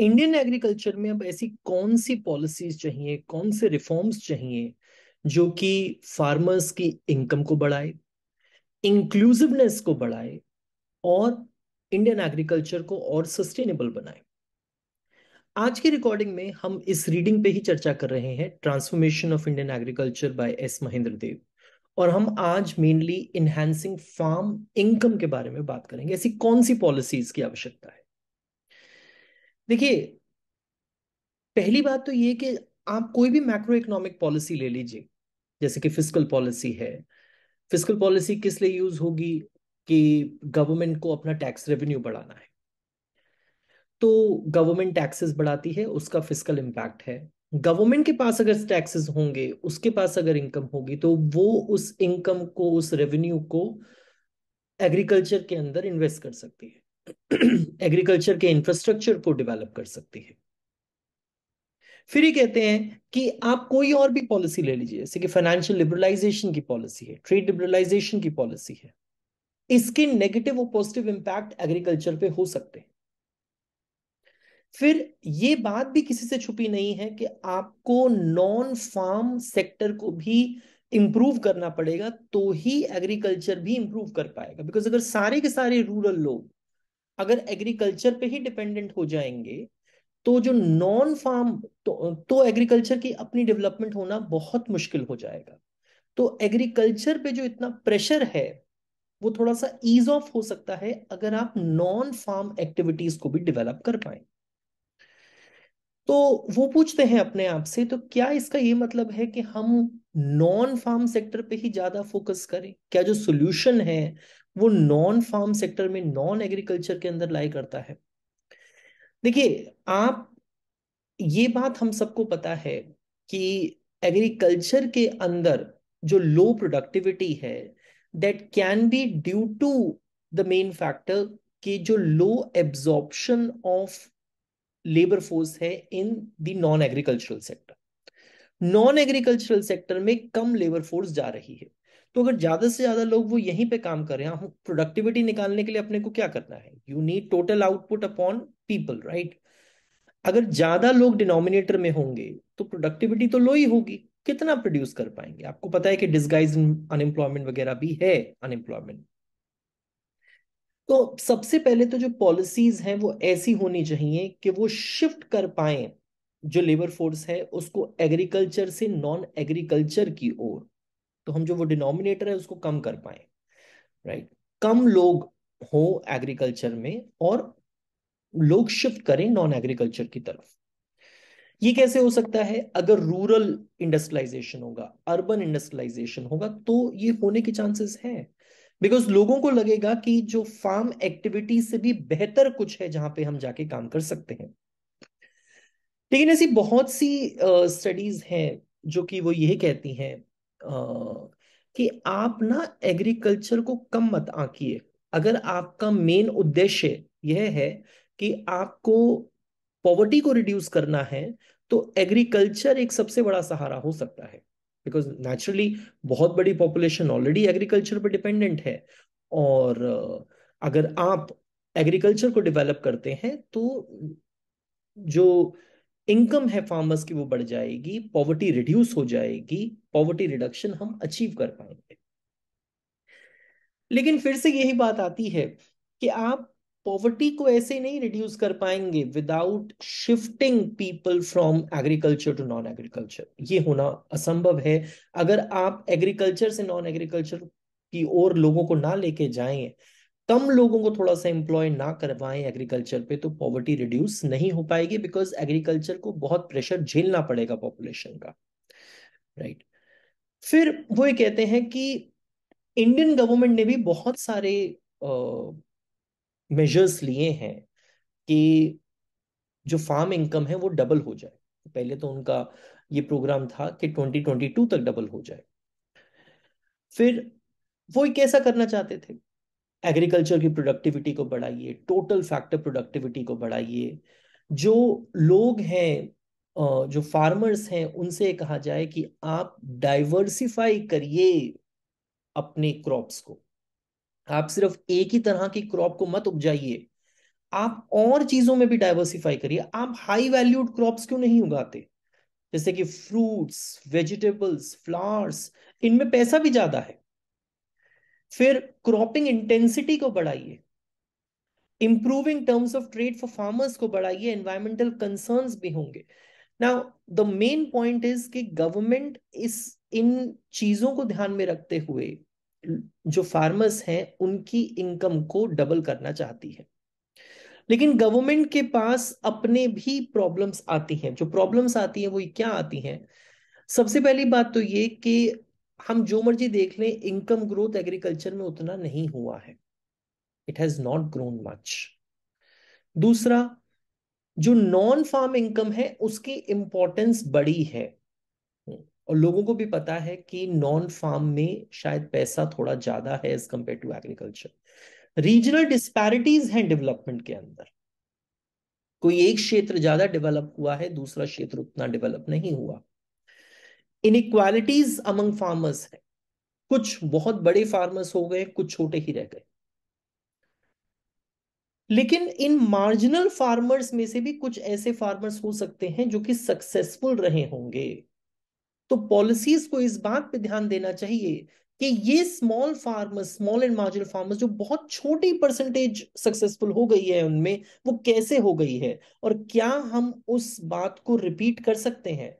Indian agriculture में अब ऐसी कौन सी पॉलिसीज चाहिए कौन से रिफॉर्म्स चाहिए जो कि फार्मर्स की इनकम को बढ़ाए इंक्लूसिवनेस को बढ़ाए और इंडियन एग्रीकल्चर को और सस्टेनेबल बनाए आज की रिकॉर्डिंग में हम इस रीडिंग पे ही चर्चा कर रहे हैं transformation of Indian agriculture by S Mahendra Dev और हम आज मेनली इनहेंसिंग फार्म इनकम के बारे में बात करेंगे ऐसी कौन सी पॉलिसीज की आवश्यकता है देखिए पहली बात तो ये कि आप कोई भी मैक्रो इकोनॉमिक पॉलिसी ले लीजिए जैसे कि फिजिकल पॉलिसी है फिजिकल पॉलिसी किस लिए यूज होगी कि गवर्नमेंट को अपना टैक्स रेवेन्यू बढ़ाना है तो गवर्नमेंट टैक्सेस बढ़ाती है उसका फिजिकल इम्पैक्ट है गवर्नमेंट के पास अगर टैक्सेस होंगे उसके पास अगर इनकम होगी तो वो उस इनकम को उस रेवेन्यू को एग्रीकल्चर के अंदर इन्वेस्ट कर सकती है एग्रीकल्चर के इंफ्रास्ट्रक्चर को डेवलप कर सकती है फिर ये कहते हैं कि आप कोई और भी पॉलिसी ले लीजिए जैसे कि फाइनेंशियल लिबरलाइजेशन की पॉलिसी है ट्रेड लिबरलाइजेशन की पॉलिसी है इसके नेगेटिव और पॉजिटिव इंपैक्ट एग्रीकल्चर पे हो सकते हैं फिर ये बात भी किसी से छुपी नहीं है कि आपको नॉन फार्म सेक्टर को भी इंप्रूव करना पड़ेगा तो ही एग्रीकल्चर भी इंप्रूव कर पाएगा बिकॉज अगर सारे के सारे रूरल लोग अगर एग्रीकल्चर पे ही डिपेंडेंट हो जाएंगे तो जो नॉन फार्म तो, तो एग्रीकल्चर की अपनी डेवलपमेंट होना बहुत मुश्किल हो जाएगा तो एग्रीकल्चर पे जो इतना प्रेशर है वो थोड़ा सा ईज ऑफ हो सकता है अगर आप नॉन फार्म एक्टिविटीज को भी डेवलप कर पाए तो वो पूछते हैं अपने आप से तो क्या इसका ये मतलब है कि हम नॉन फार्म सेक्टर पे ही ज्यादा फोकस करें क्या जो सोल्यूशन है वो नॉन फार्म सेक्टर में नॉन एग्रीकल्चर के अंदर लाई करता है देखिए आप ये बात हम सबको पता है कि एग्रीकल्चर के अंदर जो लो प्रोडक्टिविटी है that can be due to the main factor कि जो low absorption of labour force है in the non agricultural sector non agricultural sector में कम लेबर फोर्स जा रही है तो अगर ज्यादा से ज्यादा लोग वो यहीं पे काम कर रहे हैं प्रोडक्टिविटी निकालने के लिए अपने को क्या करना है you need total output upon people right अगर ज्यादा लोग डिनोमिनेटर में होंगे तो प्रोडक्टिविटी तो लो ही होगी कितना प्रोड्यूस कर पाएंगे आपको पता है कि डिस्गाइज अनएम्प्लॉयमेंट वगैरह भी है अनएम्प्लॉयमेंट तो सबसे पहले तो जो पॉलिसीज हैं वो ऐसी होनी चाहिए कि वो शिफ्ट कर पाए जो लेबर फोर्स है उसको एग्रीकल्चर से नॉन एग्रीकल्चर की ओर तो हम जो वो डिनोमिनेटर है उसको कम कर पाए राइट कम लोग हो एग्रीकल्चर में और लोग शिफ्ट करें नॉन एग्रीकल्चर की तरफ ये कैसे हो सकता है अगर रूरल इंडस्ट्रियलाइजेशन होगा अर्बन इंडस्ट्रियलाइजेशन होगा तो ये होने के चांसेस हैं बिकॉज लोगों को लगेगा कि जो फार्म एक्टिविटी से भी बेहतर कुछ है जहां पे हम जाके काम कर सकते हैं लेकिन ऐसी बहुत सी स्टडीज uh, हैं जो कि वो ये कहती हैं कि आप ना एग्रीकल्चर को कम मत आंकिए अगर आपका मेन उद्देश्य यह है कि आपको पॉवर्टी को रिड्यूस करना है तो एग्रीकल्चर एक सबसे बड़ा सहारा हो सकता है बिकॉज नेचुरली बहुत बड़ी पॉपुलेशन ऑलरेडी एग्रीकल्चर पर डिपेंडेंट है और अगर आप एग्रीकल्चर को डेवलप करते हैं तो जो इनकम है फार्मर्स की वो बढ़ जाएगी पॉवर्टी रिड्यूस हो जाएगी पॉवर्टी रिडक्शन हम अचीव कर पाएंगे लेकिन फिर से यही बात आती है कि आप पॉवर्टी को ऐसे नहीं रिड्यूस कर पाएंगे without shifting people from agriculture to non agriculture ये होना असंभव है अगर आप एग्रीकल्चर से नॉन एग्रीकल्चर की ओर लोगों को ना लेके जाएं कम लोगों को थोड़ा सा एम्प्लॉय ना करवाएं एग्रीकल्चर पे तो पॉवर्टी रिड्यूस नहीं हो पाएगी बिकॉज एग्रीकल्चर को बहुत प्रेशर झेलना पड़ेगा पॉपुलेशन का राइट right. फिर वो ये कहते हैं कि इंडियन गवर्नमेंट ने भी बहुत सारे मेजर्स लिए हैं कि जो फार्म इनकम है वो डबल हो जाए पहले तो उनका ये प्रोग्राम था कि 2022 तक डबल हो जाए फिर वो कैसा करना चाहते थे एग्रीकल्चर की प्रोडक्टिविटी को बढ़ाइए टोटल फैक्टर प्रोडक्टिविटी को बढ़ाइए जो लोग हैं जो फार्मर्स हैं उनसे कहा जाए कि आप डाइवर्सिफाई करिए अपने क्रॉप्स को आप सिर्फ एक ही तरह की क्रॉप को मत उपजाइए आप और चीजों में भी डाइवर्सिफाई करिए आप हाई वैल्यूड क्रॉप्स क्यों नहीं उगाते जैसे कि फ्रूट्स वेजिटेबल्स फ्लावर्स इनमें पैसा भी ज्यादा है फिर क्रॉपिंग इंटेंसिटी को बढ़ाइए improving terms of trade for farmers को बढ़ाइए एनवायरमेंटल कंसर्न भी होंगे now the main point is कि गवर्नमेंट इस इन चीजों को ध्यान में रखते हुए जो फार्मर्स हैं उनकी इनकम को डबल करना चाहती है लेकिन गवर्नमेंट के पास अपने भी प्रॉब्लम्स आती हैं जो प्रॉब्लम्स आती हैं वो क्या आती हैं सबसे पहली बात तो ये कि हम जो मर्जी देख लें इनकम ग्रोथ एग्रीकल्चर में उतना नहीं हुआ है it has not grown much दूसरा जो नॉन फार्म इनकम है उसकी इंपॉर्टेंस बड़ी है और लोगों को भी पता है कि नॉन फार्म में शायद पैसा थोड़ा ज्यादा है as compare to agriculture regional disparities हैं डेवलपमेंट के अंदर कोई एक क्षेत्र ज्यादा डेवलप हुआ है दूसरा क्षेत्र उतना डेवलप नहीं हुआ इनक्वालिटीज अमंग फार्मर्स है कुछ बहुत बड़े फार्मर्स हो गए कुछ छोटे ही रह गए लेकिन इन मार्जिनल फार्मर्स में से भी कुछ ऐसे फार्मर्स हो सकते हैं जो कि सक्सेसफुल रहे होंगे तो पॉलिसीज को इस बात पे ध्यान देना चाहिए कि ये small farmers small and marginal farmers जो बहुत छोटी परसेंटेज सक्सेसफुल हो गई है उनमें वो कैसे हो गई है और क्या हम उस बात को रिपीट कर सकते हैं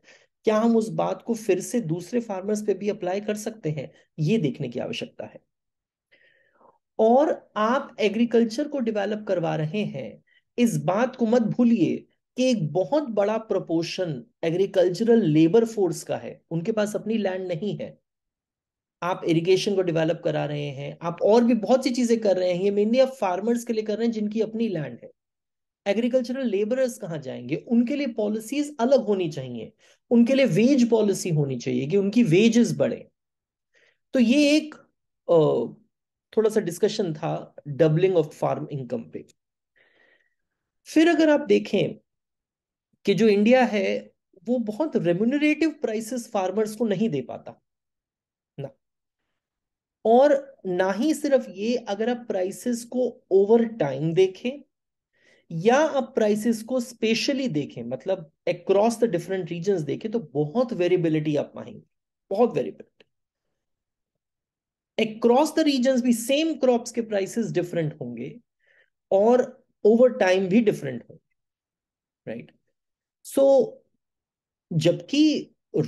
क्या हम उस बात को फिर से दूसरे फार्मर्स पे भी अप्लाई कर सकते हैं ये देखने की आवश्यकता है और आप एग्रीकल्चर को डेवलप करवा रहे हैं इस बात को मत भूलिए कि एक बहुत बड़ा प्रोपोर्शन एग्रीकल्चरल लेबर फोर्स का है उनके पास अपनी लैंड नहीं है आप इरिगेशन को डेवलप करा रहे हैं आप और भी बहुत सी चीजें कर रहे हैं ये मेनली आप फार्मर्स के लिए कर रहे हैं जिनकी अपनी लैंड है एग्रीकल्चरल लेबरर्स कहाँ जाएंगे उनके लिए पॉलिसीज अलग होनी चाहिए उनके लिए वेज पॉलिसी होनी चाहिए कि उनकी वेजेस बढ़े तो ये एक थोड़ा सा डिस्कशन था डबलिंग ऑफ फार्म इनकम पे फिर अगर आप देखें कि जो इंडिया है वो बहुत रेम्यूनरेटिव प्राइसेस फार्मर्स को नहीं दे पाता ना और ना ही सिर्फ ये अगर आप प्राइसेस को ओवर टाइम देखें या आप प्राइसेस को स्पेशली देखें मतलब अक्रॉस द डिफरेंट रीजन देखें तो बहुत वेरिएबिलिटी आप पाएंगे बहुत वेरिएबिलिटी अक्रॉस द रीजन भी सेम क्रॉप्स के प्राइसेस डिफरेंट होंगे और ओवर टाइम भी डिफरेंट होंगे राइट सो जबकि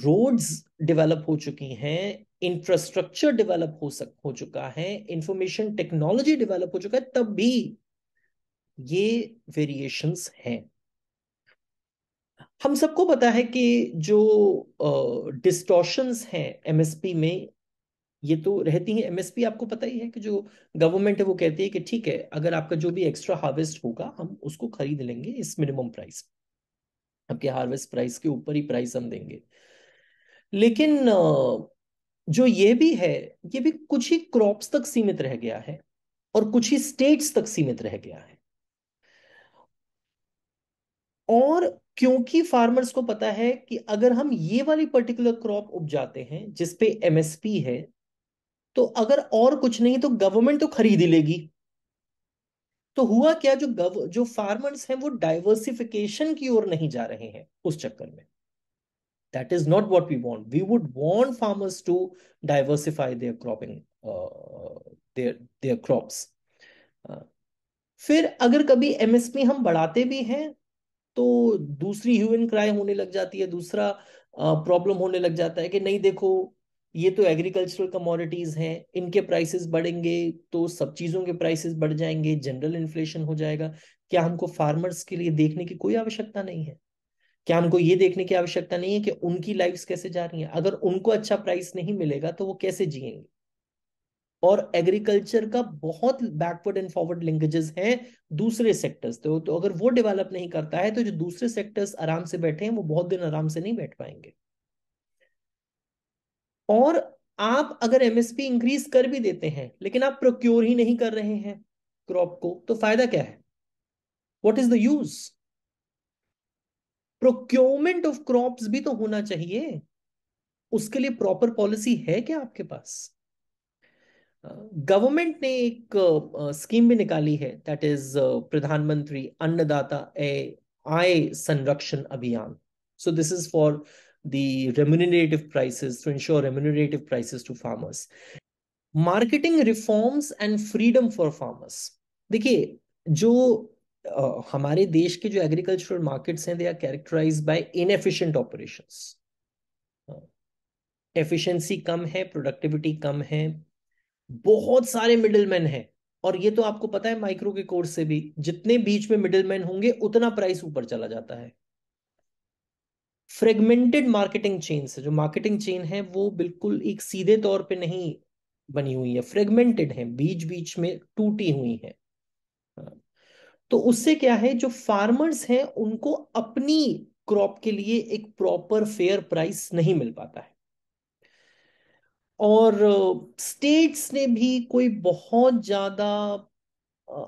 रोड्स डेवलप हो चुकी हैं इंफ्रास्ट्रक्चर डेवलप हो सक हो चुका है इंफॉर्मेशन टेक्नोलॉजी डेवलप हो चुका है तब भी ये वेरिएशंस हैं हम सबको पता है कि जो डिस्टोशन uh, हैं एमएसपी में ये तो रहती है एमएसपी आपको पता ही है कि जो गवर्नमेंट है वो कहती है कि ठीक है अगर आपका जो भी एक्स्ट्रा हार्वेस्ट होगा हम उसको खरीद लेंगे इस मिनिमम प्राइस आपके हार्वेस्ट प्राइस के ऊपर ही प्राइस हम देंगे लेकिन जो ये भी है ये भी कुछ ही क्रॉप्स तक सीमित रह गया है और कुछ ही स्टेट्स तक सीमित रह गया है और क्योंकि फार्मर्स को पता है कि अगर हम ये वाली पर्टिकुलर क्रॉप उपजाते हैं जिसपे एमएसपी है तो अगर और कुछ नहीं तो गवर्नमेंट तो खरीद ही लेगी तो हुआ क्या जो गव जो फार्मर्स हैं वो डाइवर्सिफिकेशन की ओर नहीं जा रहे हैं उस चक्कर में that is not what we want we would want farmers to diversify their cropping their their crops फिर अगर कभी एमएसपी हम बढ़ाते भी हैं तो दूसरी ह्यूमन क्राई होने लग जाती है दूसरा प्रॉब्लम होने लग जाता है कि नहीं देखो ये तो एग्रीकल्चरल कमोडिटीज हैं इनके प्राइसेस बढ़ेंगे तो सब चीज़ों के प्राइसेस बढ़ जाएंगे जनरल इन्फ्लेशन हो जाएगा क्या हमको फार्मर्स के लिए देखने की कोई आवश्यकता नहीं है क्या हमको ये देखने की आवश्यकता नहीं है कि उनकी लाइफ कैसे जा रही है अगर उनको अच्छा प्राइस नहीं मिलेगा तो वो कैसे जिएंगे और एग्रीकल्चर का बहुत बैकवर्ड एंड फॉरवर्ड लिंकेजेस हैं दूसरे सेक्टर्स तो, तो अगर वो डेवलप नहीं करता है तो जो दूसरे सेक्टर्स आराम से बैठे हैं वो बहुत दिन आराम से नहीं बैठ पाएंगे और आप अगर एमएसपी इंक्रीज कर भी देते हैं लेकिन आप प्रोक्योर ही नहीं कर रहे हैं क्रॉप को तो फायदा क्या है what is the use procurement of crop भी तो होना चाहिए उसके लिए प्रॉपर पॉलिसी है क्या आपके पास गवर्नमेंट ने एक स्कीम भी निकाली है दैट इज प्रधानमंत्री अन्नदाता ए आय संरक्षण अभियान so this is for the remunerative prices to ensure remunerative prices to farmers marketing reforms and freedom for farmers देखिए जो uh, हमारे देश के जो एग्रीकल्चरल मार्केट्स हैं they are characterise by inefficient operations efficiency कम है प्रोडक्टिविटी कम है बहुत सारे मिडिलमैन हैं और ये तो आपको पता है माइक्रो के कोर्स से भी जितने बीच में मिडिलमैन होंगे उतना प्राइस ऊपर चला जाता है फ्रेगमेंटेड मार्केटिंग चेन से जो मार्केटिंग चेन है वो बिल्कुल एक सीधे तौर पे नहीं बनी हुई है फ्रेगमेंटेड है बीच बीच में टूटी हुई है हाँ। तो उससे क्या है जो फार्मर्स हैं उनको अपनी क्रॉप के लिए एक प्रॉपर फेयर प्राइस नहीं मिल पाता है और स्टेट्स ने भी कोई बहुत ज़्यादा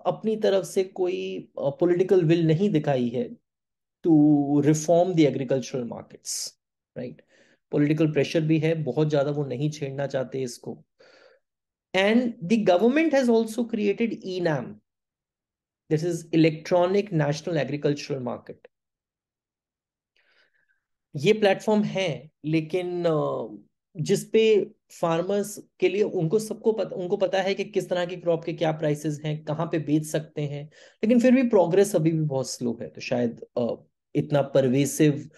अपनी तरफ से कोई पॉलिटिकल विल नहीं दिखाई है to reform the agricultural markets right political pressure भी है बहुत ज़्यादा वो नहीं छेड़ना चाहते इसको and the government has also created E NAM this is electronic national agricultural market ये प्लेटफॉर्म है लेकिन uh, जिसपे फार्मर्स के लिए उनको सबको पत, उनको पता है कि किस तरह की क्रॉप के क्या प्राइसेस हैं कहाँ पे बेच सकते हैं लेकिन फिर भी प्रोग्रेस अभी भी बहुत स्लो है तो शायद इतना परवेसिव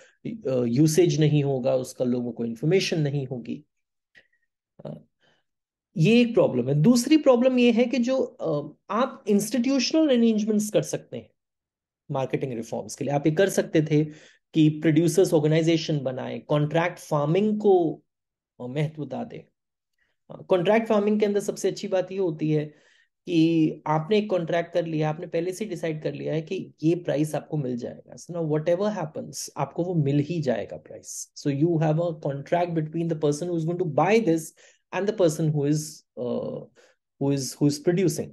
यूसेज नहीं होगा उसका लोगों को इन्फॉर्मेशन नहीं होगी ये एक प्रॉब्लम है दूसरी प्रॉब्लम ये है कि जो आप इंस्टीट्यूशनल अरेंजमेंट्स कर सकते हैं मार्केटिंग रिफॉर्म्स के लिए आप ये कर सकते थे कि प्रोड्यूसर्स ऑर्गेनाइजेशन बनाए कॉन्ट्रैक्ट फार्मिंग को महत्व दा दे कॉन्ट्रैक्ट फार्मिंग के अंदर सबसे अच्छी बात ये होती है कि आपने एक कॉन्ट्रैक्ट कर लिया आपने पहले से डिसाइड कर लिया है कि ये प्राइस आपको मिल जाएगा सो ना वट एवर आपको वो मिल ही जाएगा price so you have a contract between the person who is going to buy this and the person who is who is who is producing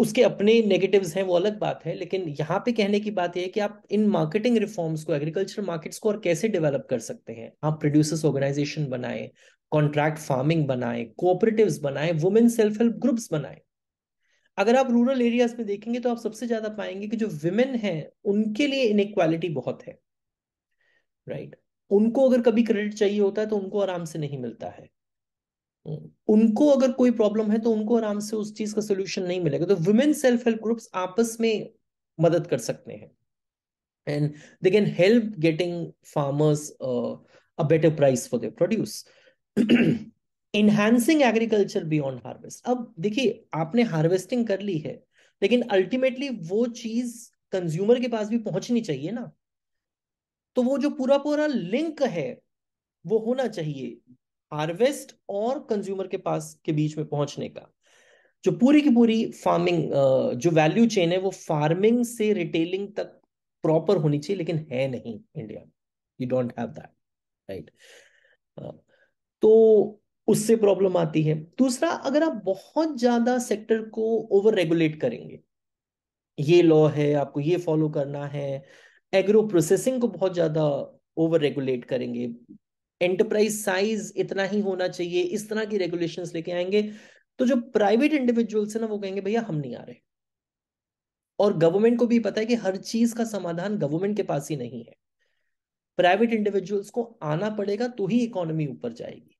उसके अपने नेगेटिव्स हैं वो अलग बात है लेकिन यहाँ पे कहने की बात यह है कि आप इन मार्केटिंग रिफॉर्म्स को एग्रीकल्चर मार्केट्स को और कैसे डेवलप कर सकते हैं आप प्रोड्यूसर्स ऑर्गेनाइजेशन बनाए कॉन्ट्रैक्ट फार्मिंग बनाए कोऑपरेटिव बनाए वुमेन सेल्फ हेल्प ग्रुप्स बनाए अगर आप रूरल एरियाज में देखेंगे तो आप सबसे ज्यादा पाएंगे कि जो विमेन हैं उनके लिए इनक्वालिटी बहुत है राइट right? उनको अगर कभी क्रेडिट चाहिए होता है तो उनको आराम से नहीं मिलता है उनको अगर कोई प्रॉब्लम है तो उनको आराम से उस चीज का सोल्यूशन नहीं मिलेगा तो वुमेन सेल्फ हेल्प ग्रुप्स आपस में मदद कर सकते हैं and they can help getting farmers a better price for their produce enhancing agriculture beyond harvest अब देखिए आपने हार्वेस्टिंग कर ली है लेकिन अल्टीमेटली वो चीज कंज्यूमर के पास भी पहुंचनी चाहिए ना तो वो जो पूरा पूरा लिंक है वो होना चाहिए हार्वेस्ट और कंज्यूमर के पास के बीच में पहुंचने का जो पूरी की पूरी फार्मिंग जो वैल्यू चेन है वो फार्मिंग से रिटेलिंग तक प्रॉपर होनी चाहिए लेकिन है नहीं India you don't have that right तो उससे प्रॉब्लम आती है दूसरा अगर आप बहुत ज्यादा सेक्टर को ओवर रेगुलेट करेंगे ये लॉ है आपको ये फॉलो करना है एग्रो प्रोसेसिंग को बहुत ज्यादा ओवर रेगुलेट करेंगे एंटरप्राइज साइज इतना ही होना चाहिए इस तरह की रेगुलेशंस लेके आएंगे तो जो प्राइवेट इंडिविजुअल्स है ना वो कहेंगे भैया हम नहीं आ रहे और गवर्नमेंट को भी पता है कि हर चीज का समाधान गवर्नमेंट के पास ही नहीं है प्राइवेट इंडिविजुअल्स को आना पड़ेगा तो ही इकोनॉमी ऊपर जाएगी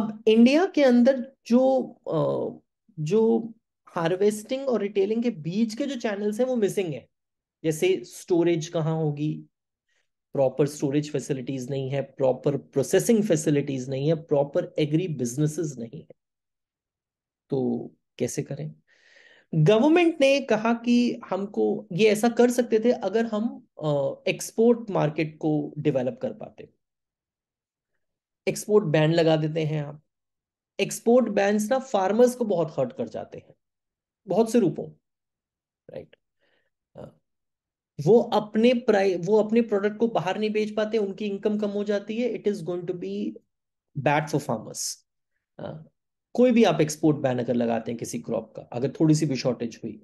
अब इंडिया के अंदर जो जो हार्वेस्टिंग और रिटेलिंग के बीच के जो चैनल्स हैं वो मिसिंग है जैसे स्टोरेज कहाँ होगी प्रॉपर स्टोरेज फैसिलिटीज नहीं है प्रॉपर प्रोसेसिंग फैसिलिटीज नहीं है प्रॉपर एग्री बिजनेसेस नहीं है तो कैसे करें गवर्नमेंट ने कहा कि हमको ये ऐसा कर सकते थे अगर हम एक्सपोर्ट मार्केट को डेवलप कर पाते एक्सपोर्ट बैन लगा देते हैं आप एक्सपोर्ट बैन ना फार्मर्स को बहुत हर्ट कर जाते हैं बहुत से रूपों राइट वो अपने प्राइस वो अपने प्रोडक्ट को बाहर नहीं बेच पाते उनकी इनकम कम हो जाती है it is going to be bad for farmers कोई भी आप एक्सपोर्ट बैन अगर लगाते हैं किसी क्रॉप का अगर थोड़ी सी भी शॉर्टेज हुई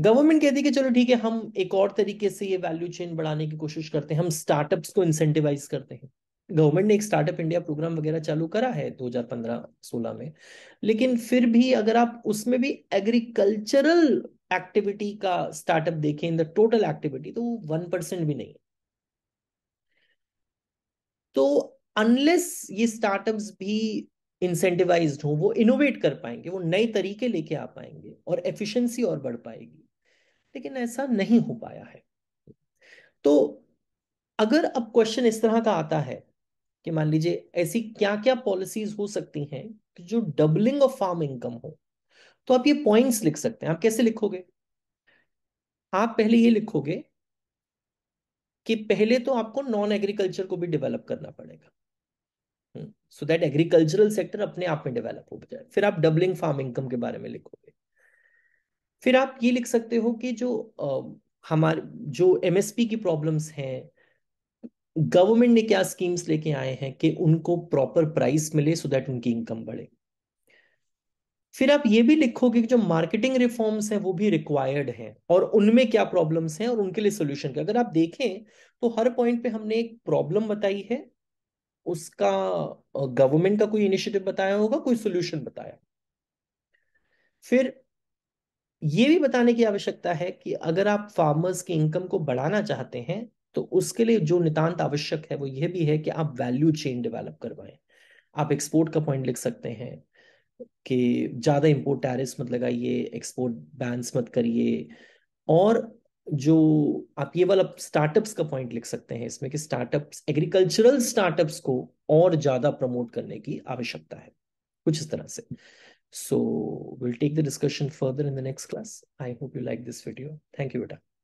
गवर्नमेंट कहती है कि चलो ठीक है हम एक और तरीके से ये वैल्यू चेन बढ़ाने की कोशिश करते हैं हम स्टार्टअप्स को इंसेंटिवाइज करते हैं गवर्नमेंट ने एक स्टार्टअप इंडिया प्रोग्राम वगैरह चालू करा है 2015-16 में लेकिन फिर भी अगर आप उसमें भी एग्रीकल्चरल एक्टिविटी का स्टार्टअप देखें इन द टोटल एक्टिविटी तो वो वन परसेंट भी नहीं है तो अनलेस ये स्टार्टअप्स भी इंसेंटिवाइज हो वो इनोवेट कर पाएंगे वो नए तरीके लेके आ पाएंगे और एफिशिएंसी और बढ़ पाएगी लेकिन ऐसा नहीं हो पाया है तो अगर अब क्वेश्चन इस तरह का आता है कि मान लीजिए ऐसी क्या क्या पॉलिसीज हो सकती हैं कि जो डबलिंग ऑफ फार्म इनकम हो तो आप ये पॉइंट्स लिख सकते हैं आप कैसे लिखोगे आप पहले ये लिखोगे कि पहले तो आपको नॉन एग्रीकल्चर को भी डेवलप करना पड़ेगा सो दैट एग्रीकल्चरल सेक्टर अपने आप में डेवलप हो जाए फिर आप डबलिंग फार्म इनकम के बारे में लिखोगे फिर आप ये लिख सकते हो कि जो आ, हमारे जो एमएसपी की प्रॉब्लम्स हैं गवर्नमेंट ने क्या स्कीम्स लेके आए हैं कि उनको प्रॉपर प्राइस मिले सो दैट उनकी इनकम बढ़े फिर आप ये भी लिखोगे कि जो मार्केटिंग रिफॉर्म्स हैं वो भी रिक्वायर्ड हैं और उनमें क्या प्रॉब्लम्स हैं और उनके लिए सोल्यूशन क्या अगर आप देखें तो हर पॉइंट पे हमने एक प्रॉब्लम बताई है उसका गवर्नमेंट का कोई इनिशिएटिव बताया होगा कोई सोल्यूशन बताया फिर ये भी बताने की आवश्यकता है कि अगर आप फार्मर्स की इनकम को बढ़ाना चाहते हैं तो उसके लिए जो नितांत आवश्यक है वो ये भी है कि आप वैल्यू चेन डेवलप करवाएं आप एक्सपोर्ट का पॉइंट लिख सकते हैं कि ज़्यादा इम्पोर्ट टैरिस मत लगाइए एक्सपोर्ट बैन्स मत करिए और जो आप ये वाला स्टार्टअप्स का पॉइंट लिख सकते हैं इसमें कि स्टार्टअप्स एग्रीकल्चरल स्टार्टअप्स को और ज़्यादा प्रमोट करने की आवश्यकता है कुछ इस तरह से so will take the discussion further in the next class I hope you like this video thank you बेटा